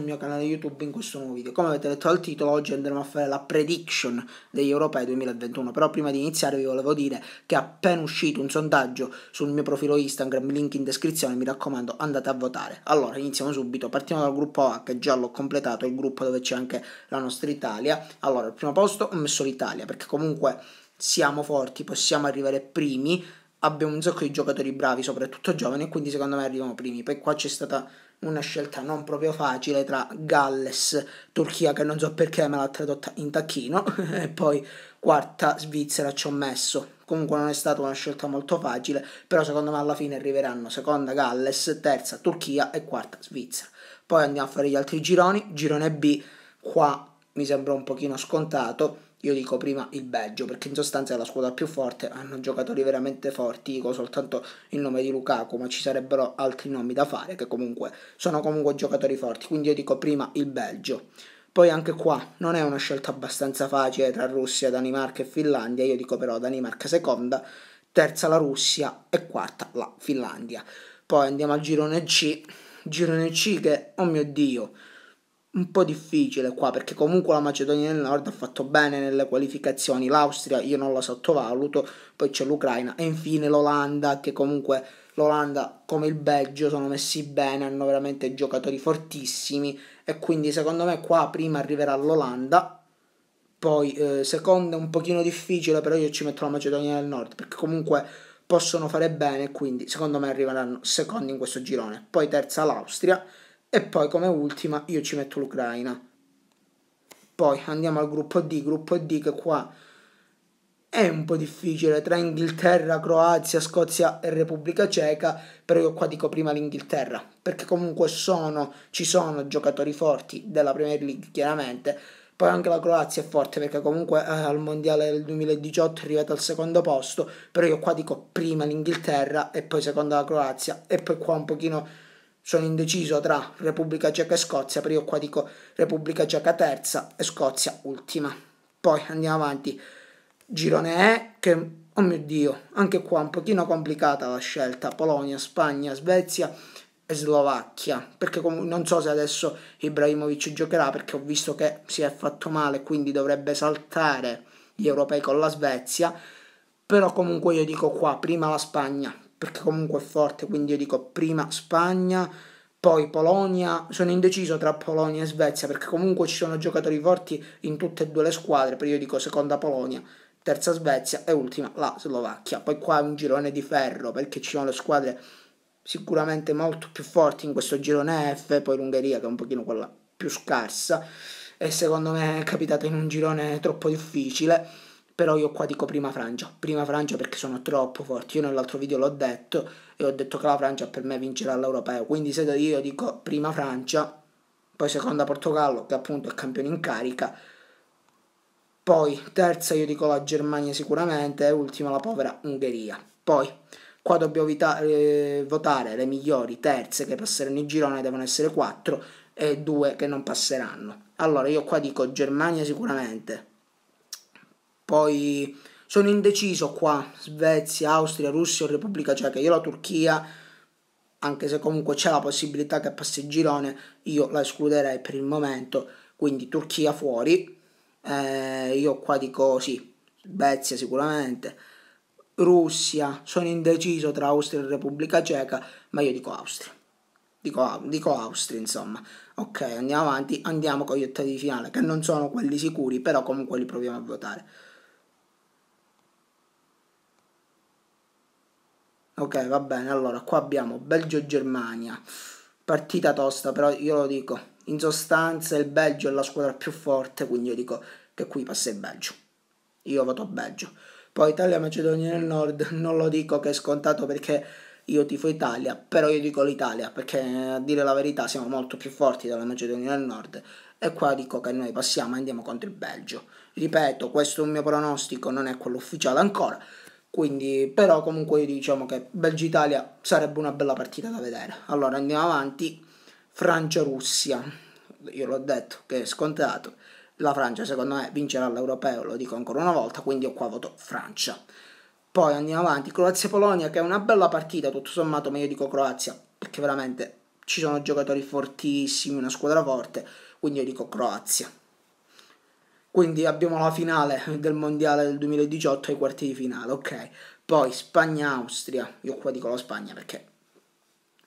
sul mio canale YouTube in questo nuovo video. Come avete detto dal titolo, oggi andremo a fare la prediction degli europei 2021, però prima di iniziare vi volevo dire che è appena uscito un sondaggio sul mio profilo Instagram, link in descrizione, mi raccomando andate a votare. Allora, iniziamo subito, partiamo dal gruppo A che già l'ho completato, il gruppo dove c'è anche la nostra Italia. Allora, al primo posto ho messo l'Italia perché comunque siamo forti, possiamo arrivare primi, abbiamo un sacco di giocatori bravi, soprattutto giovani, e quindi secondo me arriviamo primi. Poi qua c'è stata una scelta non proprio facile tra Galles, Turchia che non so perché me l'ha tradotta in tacchino e poi quarta Svizzera ci ho messo. Comunque non è stata una scelta molto facile, però secondo me alla fine arriveranno seconda Galles, terza Turchia e quarta Svizzera. Poi andiamo a fare gli altri gironi, girone B, qua mi sembra un pochino scontato, io dico prima il Belgio, perché in sostanza è la squadra più forte, hanno giocatori veramente forti, dico soltanto il nome di Lukaku, ma ci sarebbero altri nomi da fare che comunque sono comunque giocatori forti, quindi io dico prima il Belgio. Poi anche qua non è una scelta abbastanza facile tra Russia, Danimarca e Finlandia, io dico però Danimarca seconda, terza la Russia e quarta la Finlandia. Poi andiamo al girone C, girone C che, oh mio Dio, un po' difficile qua perché comunque la Macedonia del Nord ha fatto bene nelle qualificazioni, l'Austria io non la sottovaluto, poi c'è l'Ucraina e infine l'Olanda che comunque l'Olanda come il Belgio sono messi bene, hanno veramente giocatori fortissimi e quindi secondo me qua prima arriverà l'Olanda. Poi eh, seconda è un pochino difficile, però io ci metto la Macedonia del Nord perché comunque possono fare bene, quindi secondo me arriveranno secondi in questo girone. Poi terza l'Austria e poi come ultima io ci metto l'Ucraina. Poi andiamo al gruppo D, gruppo D che qua è un po' difficile tra Inghilterra, Croazia, Scozia e Repubblica Ceca, però io qua dico prima l'Inghilterra, perché comunque sono, ci sono giocatori forti della Premier League chiaramente, poi anche la Croazia è forte perché comunque eh, al Mondiale del 2018 è arrivata al secondo posto, però io qua dico prima l'Inghilterra e poi seconda la Croazia e poi qua un pochino sono indeciso tra Repubblica Ceca e Scozia, però io qua dico Repubblica Ceca terza e Scozia ultima. Poi andiamo avanti. Girone E, che, oh mio Dio, anche qua un pochino complicata la scelta. Polonia, Spagna, Svezia e Slovacchia, perché non so se adesso Ibrahimovic giocherà, perché ho visto che si è fatto male, quindi dovrebbe saltare gli europei con la Svezia. Però comunque io dico qua, prima la Spagna, perché comunque è forte, quindi io dico prima Spagna, poi Polonia, sono indeciso tra Polonia e Svezia perché comunque ci sono giocatori forti in tutte e due le squadre, però io dico seconda Polonia, terza Svezia e ultima la Slovacchia. Poi qua è un girone di ferro perché ci sono le squadre sicuramente molto più forti in questo girone F, poi l'Ungheria che è un pochino quella più scarsa e secondo me è capitata in un girone troppo difficile però io qua dico prima Francia, prima Francia perché sono troppo forti, io nell'altro video l'ho detto e ho detto che la Francia per me vincerà l'Europeo, quindi se io dico prima Francia, poi seconda Portogallo che appunto è campione in carica, poi terza io dico la Germania sicuramente e ultima la povera Ungheria, poi qua dobbiamo eh, votare le migliori terze che passeranno in girone, devono essere quattro e due che non passeranno, allora io qua dico Germania sicuramente, poi sono indeciso qua, Svezia, Austria, Russia o Repubblica Ceca. Io la Turchia, anche se comunque c'è la possibilità che passi il girone, io la escluderei per il momento. Quindi Turchia fuori. Eh, io qua dico sì, Svezia sicuramente. Russia, sono indeciso tra Austria e Repubblica Ceca, ma io dico Austria. Dico, dico, Austria, insomma. Ok, andiamo avanti, andiamo con gli ottavi di finale, che non sono quelli sicuri, però comunque li proviamo a votare. Ok, va bene. Allora, qua abbiamo Belgio-Germania. Partita tosta, però io lo dico. In sostanza il Belgio è la squadra più forte, quindi io dico che qui passa il Belgio. Io voto Belgio. Poi Italia-Macedonia del Nord, non lo dico che è scontato perché io tifo Italia, però io dico l'Italia perché a dire la verità siamo molto più forti della Macedonia del Nord e qua dico che noi passiamo e andiamo contro il Belgio. Ripeto, questo è un mio pronostico, non è quello ufficiale ancora, quindi, però comunque diciamo che Belgio-Italia sarebbe una bella partita da vedere. Allora andiamo avanti. Francia-Russia. Io l'ho detto che è scontato. La Francia secondo me vincerà l'Europeo, lo dico ancora una volta, quindi io qua voto Francia. Poi andiamo avanti. Croazia-Polonia che è una bella partita, tutto sommato, ma io dico Croazia perché veramente ci sono giocatori fortissimi, una squadra forte, quindi io dico Croazia. Quindi abbiamo la finale del mondiale del 2018 ai quarti di finale, ok. Poi Spagna-Austria, io qua dico la Spagna perché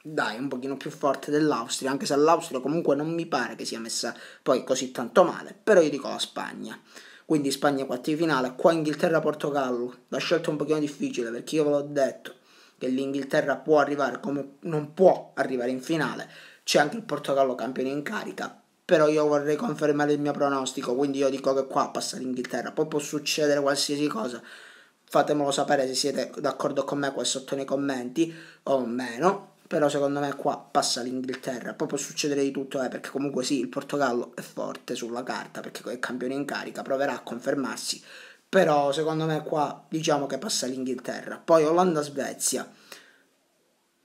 dai, un pochino più forte dell'Austria, anche se l'Austria comunque non mi pare che sia messa poi così tanto male, però io dico la Spagna. Quindi Spagna quarti di finale, qua Inghilterra-Portogallo, la scelta è un pochino difficile perché io ve l'ho detto che l'Inghilterra può arrivare come non può arrivare in finale, c'è anche il Portogallo campione in carica, però io vorrei confermare il mio pronostico, quindi io dico che qua passa l'Inghilterra, poi può succedere qualsiasi cosa, fatemelo sapere se siete d'accordo con me qua sotto nei commenti o meno, però secondo me qua passa l'Inghilterra, poi può succedere di tutto, eh, perché comunque sì, il Portogallo è forte sulla carta, perché è campione in carica, proverà a confermarsi, però secondo me qua diciamo che passa l'Inghilterra, poi Olanda-Svezia,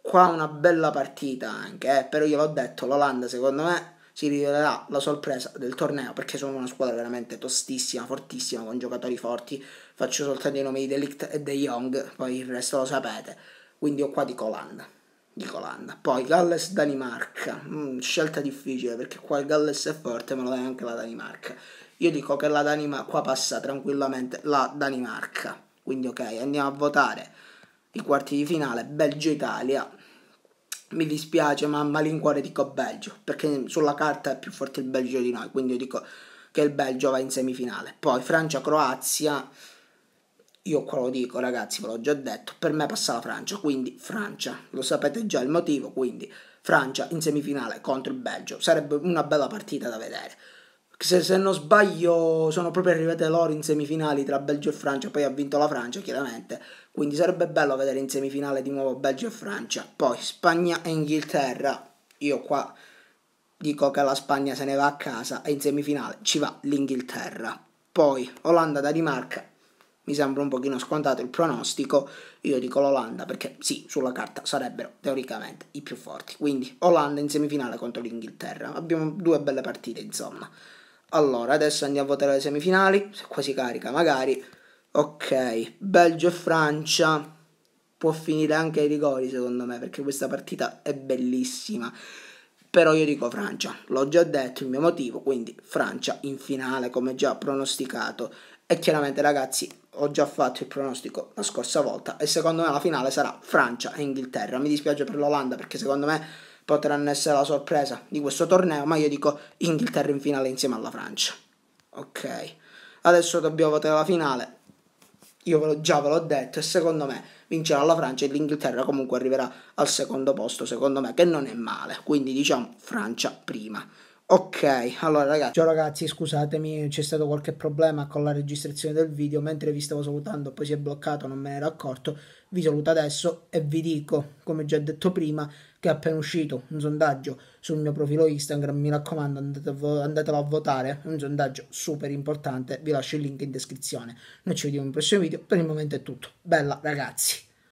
qua una bella partita anche, eh, però io l'ho detto, l'Olanda secondo me si rivelerà la sorpresa del torneo perché sono una squadra veramente tostissima, fortissima, con giocatori forti. Faccio soltanto i nomi di Delict e De Jong, poi il resto lo sapete. Quindi ho qua di Colanda. Di Colanda. Poi Galles Danimarca. Mm, scelta difficile perché qua il Galles è forte, ma lo è anche la Danimarca. Io dico che la Danimarca qua passa tranquillamente la Danimarca. Quindi ok, andiamo a votare i quarti di finale Belgio-Italia mi dispiace, ma a malincuore dico Belgio, perché sulla carta è più forte il Belgio di noi, quindi io dico che il Belgio va in semifinale. Poi Francia-Croazia, io qua lo dico ragazzi, ve l'ho già detto, per me passa la Francia, quindi Francia, lo sapete già il motivo, quindi Francia in semifinale contro il Belgio, sarebbe una bella partita da vedere se, se, non sbaglio sono proprio arrivate loro in semifinali tra Belgio e Francia, poi ha vinto la Francia chiaramente, quindi sarebbe bello vedere in semifinale di nuovo Belgio e Francia, poi Spagna e Inghilterra, io qua dico che la Spagna se ne va a casa e in semifinale ci va l'Inghilterra, poi Olanda-Danimarca, mi sembra un pochino scontato il pronostico, io dico l'Olanda perché sì, sulla carta sarebbero teoricamente i più forti, quindi Olanda in semifinale contro l'Inghilterra, abbiamo due belle partite insomma. Allora, adesso andiamo a votare le semifinali. Se quasi carica, magari. Ok, Belgio e Francia. Può finire anche ai rigori, secondo me, perché questa partita è bellissima. Però io dico Francia, l'ho già detto il mio motivo, quindi Francia in finale come già pronosticato. E chiaramente ragazzi ho già fatto il pronostico la scorsa volta e secondo me la finale sarà Francia e Inghilterra. Mi dispiace per l'Olanda perché secondo me potranno essere la sorpresa di questo torneo, ma io dico Inghilterra in finale insieme alla Francia. Ok, adesso dobbiamo votare la finale. Io ve lo, già ve l'ho detto e secondo me vincerà la Francia e l'Inghilterra comunque arriverà al secondo posto, secondo me, che non è male. Quindi diciamo Francia prima. Ok, allora ragazzi. Ciao ragazzi, scusatemi, c'è stato qualche problema con la registrazione del video. Mentre vi stavo salutando, poi si è bloccato, non me ne ero accorto. Vi saluto adesso e vi dico, come già detto prima, che è appena uscito un sondaggio sul mio profilo Instagram. Mi raccomando, andate vo- andatelo a votare. È un sondaggio super importante. Vi lascio il link in descrizione. Noi ci vediamo in prossimo video. Per il momento è tutto. Bella, ragazzi.